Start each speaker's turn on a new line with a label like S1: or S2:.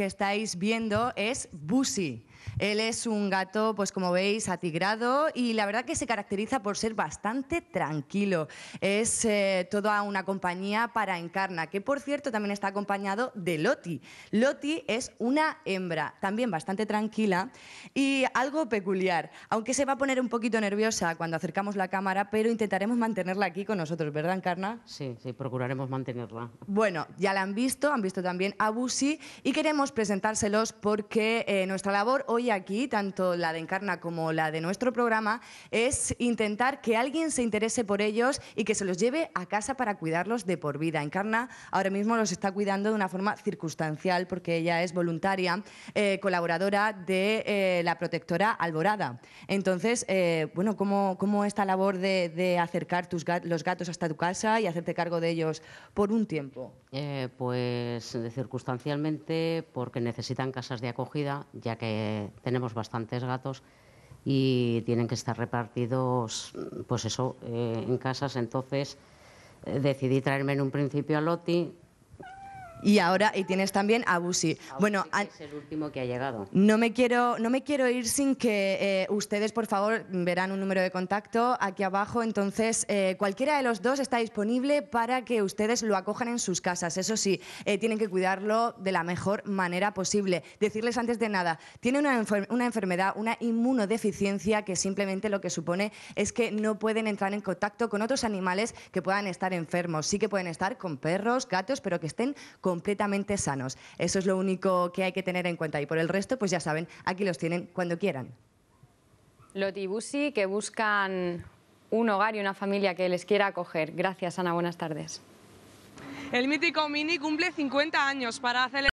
S1: que estáis viendo es Busi. Él es un gato, pues como veis, atigrado y la verdad que se caracteriza por ser bastante tranquilo. Es eh, toda una compañía para Encarna, que por cierto también está acompañado de Loti. Loti es una hembra, también bastante tranquila y algo peculiar, aunque se va a poner un poquito nerviosa cuando acercamos la cámara, pero intentaremos mantenerla aquí con nosotros, ¿verdad, Encarna?
S2: Sí, sí, procuraremos mantenerla.
S1: Bueno, ya la han visto, han visto también a Busi y queremos presentárselos porque eh, nuestra labor hoy aquí, tanto la de Encarna como la de nuestro programa, es intentar que alguien se interese por ellos y que se los lleve a casa para cuidarlos de por vida. Encarna ahora mismo los está cuidando de una forma circunstancial porque ella es voluntaria, eh, colaboradora de eh, la protectora Alborada. Entonces, eh, bueno, ¿cómo, ¿cómo, esta labor de, acercar tus los gatos hasta tu casa y hacerte cargo de ellos por un tiempo?
S2: pues circunstancialmente porque necesitan casas de acogida, ya que tenemos bastantes gatos y tienen que estar repartidos, pues eso, eh, en casas. Entonces eh, decidí traerme en un principio a Loti,
S1: y ahora y tienes también a Busi.
S2: bueno, es el último que ha llegado.
S1: No me quiero, no me quiero ir sin que eh, ustedes, por favor, verán un número de contacto aquí abajo. Entonces, eh, cualquiera de los dos está disponible para que ustedes lo acojan en sus casas. Eso sí, eh, tienen que cuidarlo de la mejor manera posible. Decirles antes de nada, tiene una, una enfermedad, una inmunodeficiencia que simplemente lo que supone es que no pueden entrar en contacto con otros animales que puedan estar enfermos. Sí que pueden estar con perros, gatos, pero que estén con completamente sanos. Eso es lo único que hay que tener en cuenta. Y por el resto, pues ya saben, aquí los tienen cuando quieran. Los Tibusi que buscan un hogar y una familia que les quiera acoger. Gracias, Ana. Buenas tardes. El mítico Mini cumple 50 años para celebrar.